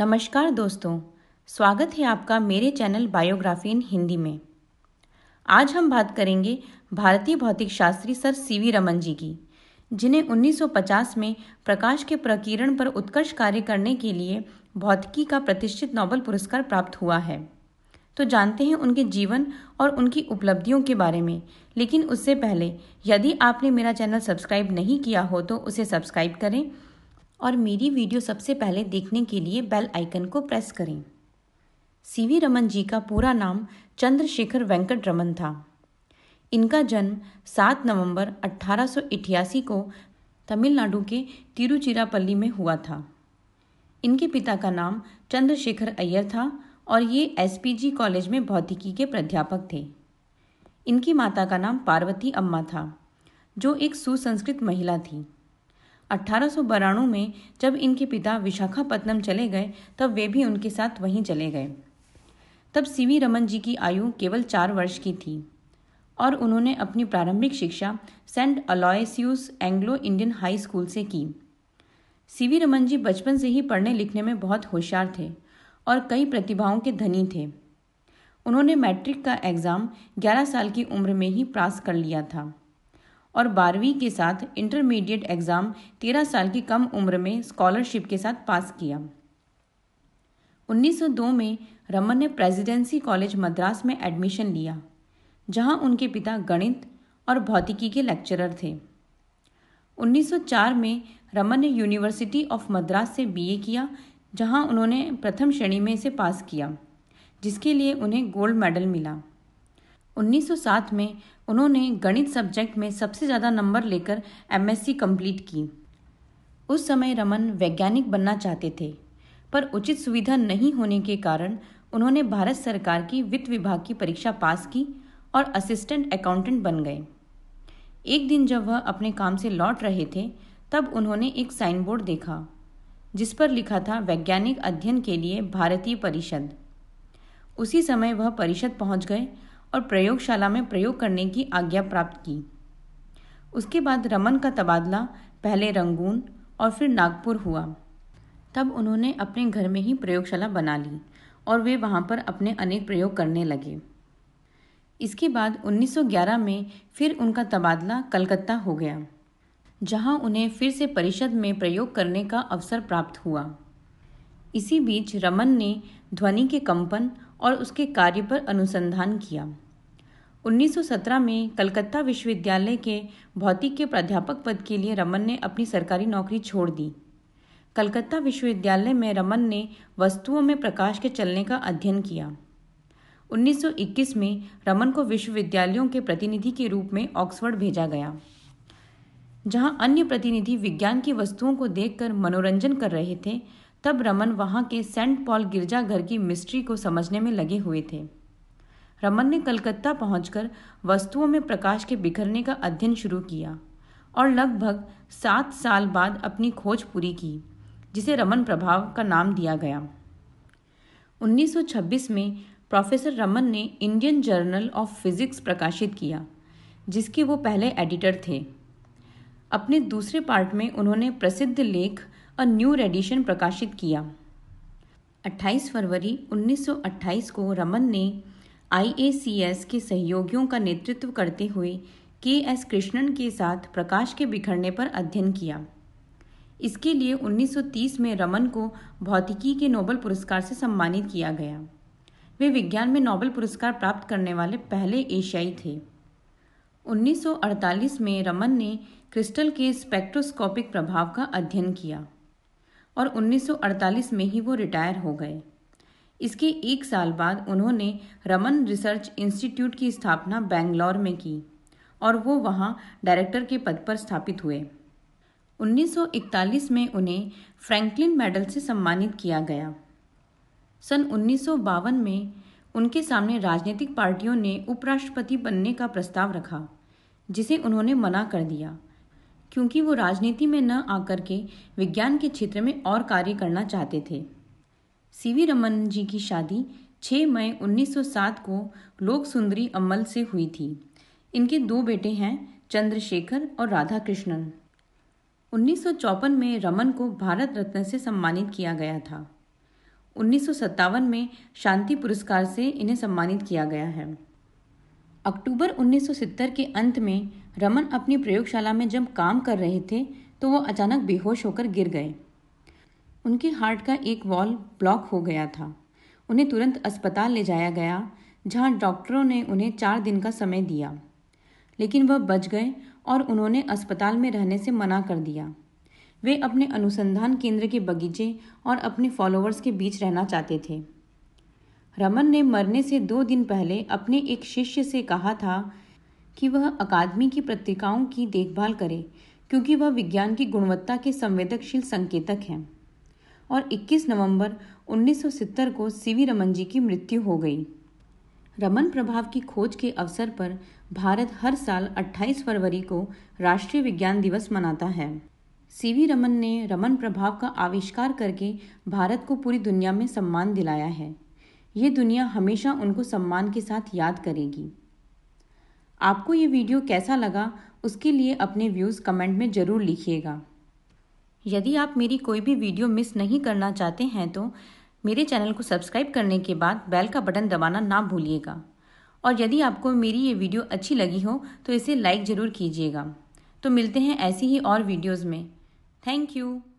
नमस्कार दोस्तों स्वागत है आपका मेरे चैनल बायोग्राफी इन हिंदी में आज हम बात करेंगे भारतीय भौतिक शास्त्री सर सीवी रमन जी की जिन्हें 1950 में प्रकाश के प्रकीर्ण पर उत्कर्ष कार्य करने के लिए भौतिकी का प्रतिष्ठित नोबल पुरस्कार प्राप्त हुआ है तो जानते हैं उनके जीवन और उनकी उपलब्धियों के बारे में लेकिन उससे पहले यदि आपने मेरा चैनल सब्सक्राइब नहीं किया हो तो उसे सब्सक्राइब करें और मेरी वीडियो सबसे पहले देखने के लिए बेल आइकन को प्रेस करें सीवी रमन जी का पूरा नाम चंद्रशेखर वेंकट रमन था इनका जन्म 7 नवंबर 1888 को तमिलनाडु के तिरुचिरापल्ली में हुआ था इनके पिता का नाम चंद्रशेखर अय्यर था और ये एसपीजी कॉलेज में भौतिकी के प्राध्यापक थे इनकी माता का नाम पार्वती अम्मा था जो एक सुसंस्कृत महिला थी अठारह में जब इनके पिता विशाखापत्तनम चले गए तब वे भी उनके साथ वहीं चले गए तब सीवी रमन जी की आयु केवल चार वर्ष की थी और उन्होंने अपनी प्रारंभिक शिक्षा Saint Aloysius Anglo Indian high school से की सीवी रमन जी बचपन से ही पढ़ने लिखने में बहुत होशियार थे और कई प्रतिभाओं के धनी थे उन्होंने मैट्रिक का एग्ज़ाम 11 साल की उम्र में ही पास कर लिया था और बारहवीं के साथ इंटरमीडिएट एग्ज़ाम तेरह साल की कम उम्र में स्कॉलरशिप के साथ पास किया 1902 में रमन ने प्रेसिडेंसी कॉलेज मद्रास में एडमिशन लिया जहां उनके पिता गणित और भौतिकी के लेक्चरर थे 1904 में रमन ने यूनिवर्सिटी ऑफ मद्रास से बीए किया जहां उन्होंने प्रथम श्रेणी में इसे पास किया जिसके लिए उन्हें गोल्ड मेडल मिला 1907 में उन्होंने गणित सब्जेक्ट में सबसे ज़्यादा नंबर लेकर एमएससी कंप्लीट की उस समय रमन वैज्ञानिक बनना चाहते थे पर उचित सुविधा नहीं होने के कारण उन्होंने भारत सरकार की वित्त विभाग की परीक्षा पास की और असिस्टेंट अकाउंटेंट बन गए एक दिन जब वह अपने काम से लौट रहे थे तब उन्होंने एक साइनबोर्ड देखा जिस पर लिखा था वैज्ञानिक अध्ययन के लिए भारतीय परिषद उसी समय वह परिषद पहुंच गए और प्रयोगशाला में प्रयोग करने की आज्ञा प्राप्त की उसके बाद रमन का तबादला पहले रंगून और फिर नागपुर हुआ तब उन्होंने अपने घर में ही प्रयोगशाला बना ली और वे वहाँ पर अपने अनेक प्रयोग करने लगे इसके बाद 1911 में फिर उनका तबादला कलकत्ता हो गया जहाँ उन्हें फिर से परिषद में प्रयोग करने का अवसर प्राप्त हुआ इसी बीच रमन ने ध्वनि के कंपन और उसके कार्य पर अनुसंधान किया 1917 में कलकत्ता विश्वविद्यालय के भौतिक के प्राध्यापक पद के लिए रमन ने अपनी सरकारी नौकरी छोड़ दी कलकत्ता विश्वविद्यालय में रमन ने वस्तुओं में प्रकाश के चलने का अध्ययन किया 1921 में रमन को विश्वविद्यालयों के प्रतिनिधि के रूप में ऑक्सफर्ड भेजा गया जहां अन्य प्रतिनिधि विज्ञान की वस्तुओं को देखकर मनोरंजन कर रहे थे तब रमन वहाँ के सेंट पॉल गिरजाघर की मिस्ट्री को समझने में लगे हुए थे रमन ने कलकत्ता पहुंचकर वस्तुओं में प्रकाश के बिखरने का अध्ययन शुरू किया और लगभग सात साल बाद अपनी खोज पूरी की जिसे रमन प्रभाव का नाम दिया गया 1926 में प्रोफेसर रमन ने इंडियन जर्नल ऑफ फिजिक्स प्रकाशित किया जिसके वो पहले एडिटर थे अपने दूसरे पार्ट में उन्होंने प्रसिद्ध लेख अ न्यू रेडिशन प्रकाशित किया 28 फरवरी 1928 को रमन ने आईएसीएस के सहयोगियों का नेतृत्व करते हुए के एस कृष्णन के साथ प्रकाश के बिखरने पर अध्ययन किया इसके लिए 1930 में रमन को भौतिकी के नोबेल पुरस्कार से सम्मानित किया गया वे विज्ञान में नोबल पुरस्कार प्राप्त करने वाले पहले एशियाई थे 1948 में रमन ने क्रिस्टल के स्पेक्ट्रोस्कोपिक प्रभाव का अध्ययन किया और 1948 में ही वो रिटायर हो गए इसके एक साल बाद उन्होंने रमन रिसर्च इंस्टीट्यूट की स्थापना बेंगलौर में की और वो वहाँ डायरेक्टर के पद पर स्थापित हुए 1941 में उन्हें फ्रैंकलिन मेडल से सम्मानित किया गया सन उन्नीस में उनके सामने राजनीतिक पार्टियों ने उपराष्ट्रपति बनने का प्रस्ताव रखा जिसे उन्होंने मना कर दिया क्योंकि वो राजनीति में न आकर के विज्ञान के क्षेत्र में और कार्य करना चाहते थे सीवी रमन जी की शादी 6 मई 1907 को लोक सुंदरी अम्मल से हुई थी इनके दो बेटे हैं चंद्रशेखर और राधा कृष्णन उन्नीस में रमन को भारत रत्न से सम्मानित किया गया था उन्नीस में शांति पुरस्कार से इन्हें सम्मानित किया गया है अक्टूबर 1970 के अंत में रमन अपनी प्रयोगशाला में जब काम कर रहे थे तो वो अचानक बेहोश होकर गिर गए उनके हार्ट का एक वॉल ब्लॉक हो गया था उन्हें तुरंत अस्पताल ले जाया गया जहां डॉक्टरों ने उन्हें चार दिन का समय दिया लेकिन वह बच गए और उन्होंने अस्पताल में रहने से मना कर दिया वे अपने अनुसंधान केंद्र के बगीचे और अपने फॉलोअर्स के बीच रहना चाहते थे रमन ने मरने से दो दिन पहले अपने एक शिष्य से कहा था कि वह अकादमी की पत्रिकाओं की देखभाल करे क्योंकि वह विज्ञान की गुणवत्ता के संवेदनशील संकेतक हैं और 21 नवंबर 1970 को सीवी रमन जी की मृत्यु हो गई रमन प्रभाव की खोज के अवसर पर भारत हर साल 28 फरवरी को राष्ट्रीय विज्ञान दिवस मनाता है सीवी रमन ने रमन प्रभाव का आविष्कार करके भारत को पूरी दुनिया में सम्मान दिलाया है ये दुनिया हमेशा उनको सम्मान के साथ याद करेगी आपको ये वीडियो कैसा लगा उसके लिए अपने व्यूज़ कमेंट में ज़रूर लिखिएगा यदि आप मेरी कोई भी वीडियो मिस नहीं करना चाहते हैं तो मेरे चैनल को सब्सक्राइब करने के बाद बेल का बटन दबाना ना भूलिएगा और यदि आपको मेरी ये वीडियो अच्छी लगी हो तो इसे लाइक ज़रूर कीजिएगा तो मिलते हैं ऐसी ही और वीडियोज़ में थैंक यू